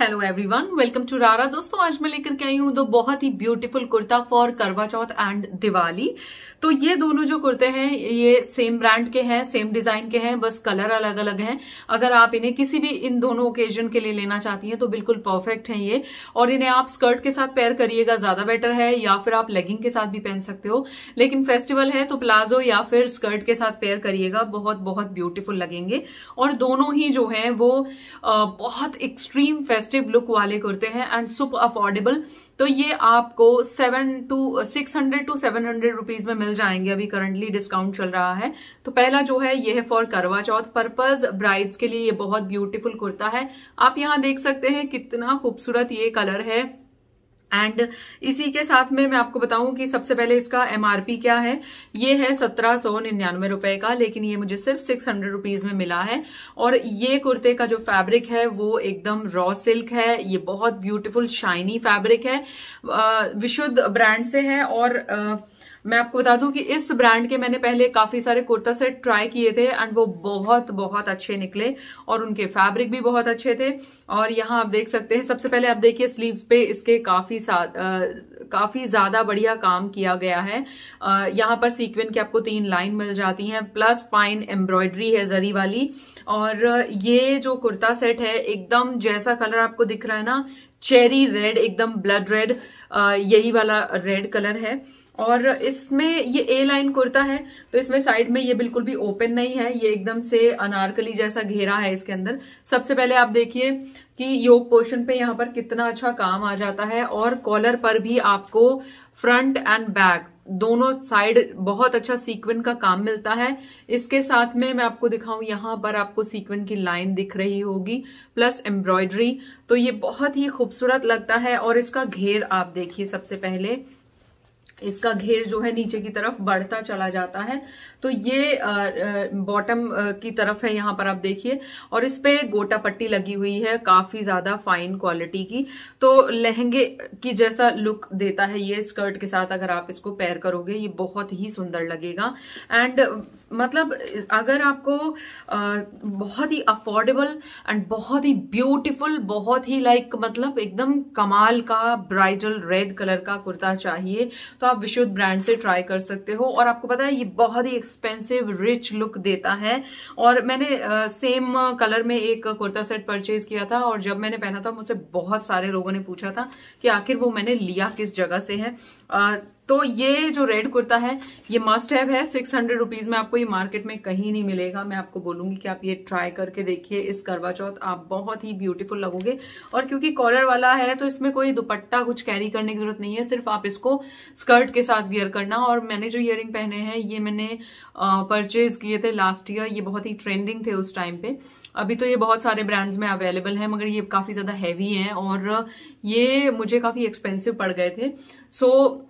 hello everyone welcome to रारा दोस्तों आज मैं लेकर के आई हूँ दो बहुत ही ब्यूटीफुल कुर्ता फॉर करवा चौथ एंड दिवाली तो ये दोनों जो कुर्ते हैं ये सेम ब्रांड के हैं सेम डिजाइन के हैं बस कलर अलग अलग हैं अगर आप इन्हें किसी भी इन दोनों ओकेजन के लिए लेना चाहती हैं तो बिल्कुल परफेक्ट है ये और इन्हें आप स्कर्ट के साथ पेयर करिएगा ज्यादा बेटर है या फिर आप लेगिंग के साथ भी पहन सकते हो लेकिन फेस्टिवल है तो प्लाजो या फिर स्कर्ट के साथ पेयर करिएगा बहुत बहुत ब्यूटीफुल लगेंगे और दोनों ही जो है वो बहुत एक्सट्रीम फेस्ट फेस्टिव लुक वाले कुर्ते हैं एंड सुप अफोर्डेबल तो ये आपको seven to six hundred to seven hundred rupees में मिल जाएंगे अभी करंटली डिस्काउंट चल रहा है तो पहला जो है ये है फॉर करवा चौथ पर्पज ब्राइड्स के लिए ये बहुत ब्यूटीफुल कुर्ता है आप यहाँ देख सकते हैं कितना खूबसूरत ये कलर है एंड इसी के साथ में मैं आपको बताऊं कि सबसे पहले इसका एमआरपी क्या है ये है सत्रह सौ निन्यानवे रुपए का लेकिन ये मुझे सिर्फ सिक्स हंड्रेड रुपीज में मिला है और ये कुर्ते का जो फैब्रिक है वो एकदम रॉ सिल्क है ये बहुत ब्यूटीफुल शाइनी फैब्रिक है विशुद्ध ब्रांड से है और आ, मैं आपको बता दूं कि इस ब्रांड के मैंने पहले काफी सारे कुर्ता सेट ट्राई किए थे एंड वो बहुत बहुत अच्छे निकले और उनके फैब्रिक भी बहुत अच्छे थे और यहाँ आप देख सकते हैं सबसे पहले आप देखिए स्लीव्स पे इसके काफी आ, काफी ज्यादा बढ़िया काम किया गया है आ, यहाँ पर सीक्वेंट की आपको तीन लाइन मिल जाती है प्लस फाइन एम्ब्रॉयडरी है जरी वाली और ये जो कुर्ता सेट है एकदम जैसा कलर आपको दिख रहा है ना चेरी रेड एकदम ब्लड रेड यही वाला रेड कलर है और इसमें ये ए लाइन कुर्ता है तो इसमें साइड में ये बिल्कुल भी ओपन नहीं है ये एकदम से अनारकली जैसा घेरा है इसके अंदर सबसे पहले आप देखिए कि योग पोर्शन पे यहाँ पर कितना अच्छा काम आ जाता है और कॉलर पर भी आपको फ्रंट एंड बैक दोनों साइड बहुत अच्छा सीक्वेंस का काम मिलता है इसके साथ में मैं आपको दिखाऊं यहाँ पर आपको सीक्वेंस की लाइन दिख रही होगी प्लस एम्ब्रॉयडरी तो ये बहुत ही खूबसूरत लगता है और इसका घेर आप देखिए सबसे पहले इसका घेर जो है नीचे की तरफ बढ़ता चला जाता है तो ये बॉटम की तरफ है यहाँ पर आप देखिए और इस पे गोटा पट्टी लगी हुई है काफी ज्यादा फाइन क्वालिटी की तो लहंगे की जैसा लुक देता है ये स्कर्ट के साथ अगर आप इसको पैर करोगे ये बहुत ही सुंदर लगेगा एंड मतलब अगर आपको आ, बहुत ही अफोर्डेबल एंड बहुत ही ब्यूटीफुल बहुत ही लाइक मतलब एकदम कमाल का ब्राइडल रेड कलर का कुर्ता चाहिए तो आप विशुद्ध ब्रांड से ट्राई कर सकते हो और आपको पता है ये बहुत ही एक्सपेंसिव रिच लुक देता है और मैंने आ, सेम कलर में एक कुर्ता सेट परचेज किया था और जब मैंने पहना था मुझसे बहुत सारे लोगों ने पूछा था कि आखिर वो मैंने लिया किस जगह से है आ, तो ये जो रेड कुर्ता है ये मस्ट हैव है सिक्स हंड्रेड रुपीज़ में आपको ये मार्केट में कहीं नहीं मिलेगा मैं आपको बोलूंगी कि आप ये ट्राई करके देखिए इस करवा चौथ आप बहुत ही ब्यूटीफुल लगोगे और क्योंकि कॉलर वाला है तो इसमें कोई दुपट्टा कुछ कैरी करने की जरूरत नहीं है सिर्फ आप इसको स्कर्ट के साथ वियर करना और मैंने जो इयर पहने हैं ये मैंने परचेज किए थे लास्ट ईयर ये बहुत ही ट्रेंडिंग थे उस टाइम पे अभी तो ये बहुत सारे ब्रांड्स में अवेलेबल है मगर ये काफ़ी ज़्यादा हैवी है और ये मुझे काफ़ी एक्सपेंसिव पड़ गए थे सो so,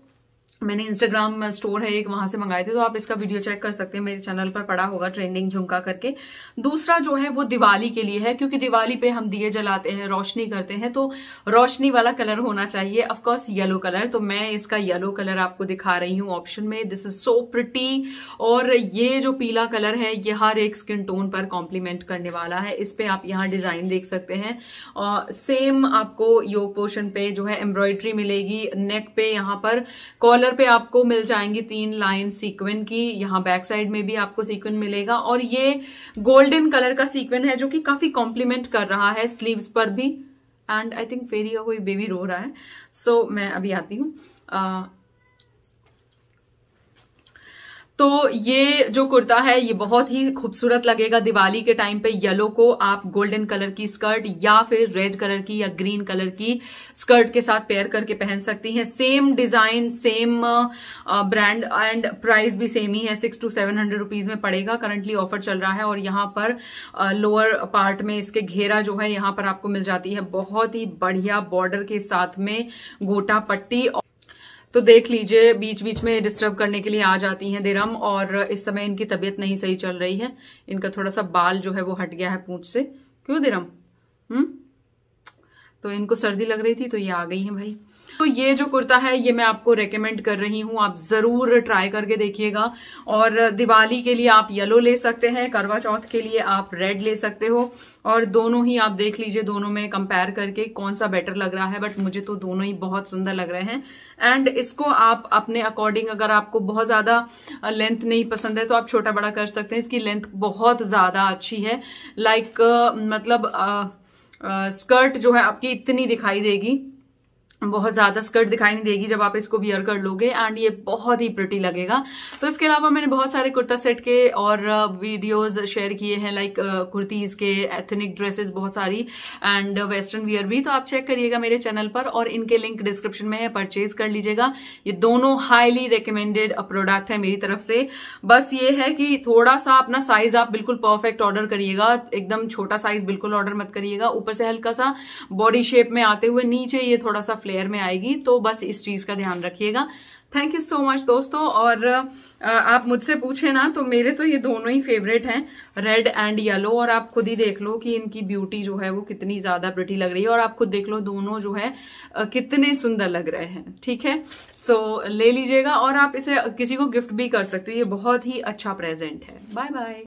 मैंने इंस्टाग्राम स्टोर है एक वहां से मंगाए थे तो आप इसका वीडियो चेक कर सकते हैं मेरे चैनल पर पड़ा होगा ट्रेंडिंग झुमका करके दूसरा जो है वो दिवाली के लिए है क्योंकि दिवाली पे हम दिए जलाते हैं रोशनी करते हैं तो रोशनी वाला कलर होना चाहिए ऑफकोर्स येलो कलर तो मैं इसका येलो कलर आपको दिखा रही हूँ ऑप्शन में दिस इज सो प्रिटी और ये जो पीला कलर है ये हर एक स्किन टोन पर कॉम्प्लीमेंट करने वाला है इस पर आप यहाँ डिजाइन देख सकते हैं सेम आपको योग पोर्शन पे जो है एम्ब्रॉयड्री मिलेगी नेक पे यहाँ पर कॉलर कॉलर पे आपको मिल जाएंगी तीन लाइन सीक्वेंट की यहाँ बैक साइड में भी आपको सीक्वेंट मिलेगा और ये गोल्डन कलर का सीक्वेंट है जो कि काफी कॉम्प्लीमेंट कर रहा है स्लीव्स पर भी एंड आई थिंक फेरी का कोई बेबी रो रहा है सो so, मैं अभी आती हूँ तो ये जो कुर्ता है ये बहुत ही खूबसूरत लगेगा दिवाली के टाइम पे येलो को आप गोल्डन कलर की स्कर्ट या फिर रेड कलर की या ग्रीन कलर की स्कर्ट के साथ पेयर करके पहन सकती हैं same design same brand and price भी सेम ही है six to seven hundred rupees में पड़ेगा करंटली ऑफर चल रहा है और यहाँ पर लोअर uh, पार्ट में इसके घेरा जो है यहाँ पर आपको मिल जाती है बहुत ही बढ़िया बॉर्डर के साथ में गोटा पट्टी तो देख लीजिए बीच बीच में डिस्टर्ब करने के लिए आ जाती हैं दिरम और इस समय इनकी तबीयत नहीं सही चल रही है इनका थोड़ा सा बाल जो है वो हट गया है पूछ से क्यों दिरम हम्म तो इनको सर्दी लग रही थी तो ये आ गई है भाई तो ये जो कुर्ता है ये मैं आपको रिकमेंड कर रही हूँ आप ज़रूर ट्राई करके देखिएगा और दिवाली के लिए आप येलो ले सकते हैं करवा चौथ के लिए आप रेड ले सकते हो और दोनों ही आप देख लीजिए दोनों में कंपेयर करके कौन सा बेटर लग रहा है बट मुझे तो दोनों ही बहुत सुंदर लग रहे हैं एंड इसको आप अपने अकॉर्डिंग अगर आपको बहुत ज़्यादा लेंथ नहीं पसंद है तो आप छोटा बड़ा कर सकते हैं इसकी लेंथ बहुत ज़्यादा अच्छी है लाइक like, uh, मतलब स्कर्ट uh, uh, जो है आपकी इतनी दिखाई देगी बहुत ज़्यादा स्कर्ट दिखाई नहीं देगी जब आप इसको वियर कर लोगे एंड ये बहुत ही प्रिटी लगेगा तो इसके अलावा मैंने बहुत सारे कुर्ता सेट के और वीडियोस शेयर किए हैं लाइक कुर्तीज़ के एथनिक ड्रेसेस बहुत सारी एंड वेस्टर्न वियर भी तो आप चेक करिएगा मेरे चैनल पर और इनके लिंक डिस्क्रिप्शन में है परचेज कर लीजिएगा ये दोनों हाईली रिकमेंडेड प्रोडक्ट है मेरी तरफ से बस ये है कि थोड़ा सा अपना साइज आप बिल्कुल परफेक्ट ऑर्डर करिएगा एकदम छोटा साइज बिल्कुल ऑर्डर मत करिएगा ऊपर से हल्का सा बॉडी शेप में आते हुए नीचे ये थोड़ा सा फ्लेयर प्रेयर में आएगी तो बस इस चीज़ का ध्यान रखिएगा थैंक यू सो मच दोस्तों और आप मुझसे पूछे ना तो मेरे तो ये दोनों ही फेवरेट हैं रेड एंड येलो और आप खुद ही देख लो कि इनकी ब्यूटी जो है वो कितनी ज़्यादा ब्रिटी लग रही है और आप खुद देख लो दोनों जो है कितने सुंदर लग रहे हैं ठीक है सो so, ले लीजिएगा और आप इसे किसी को गिफ्ट भी कर सकते हो ये बहुत ही अच्छा प्रेजेंट है बाय बाय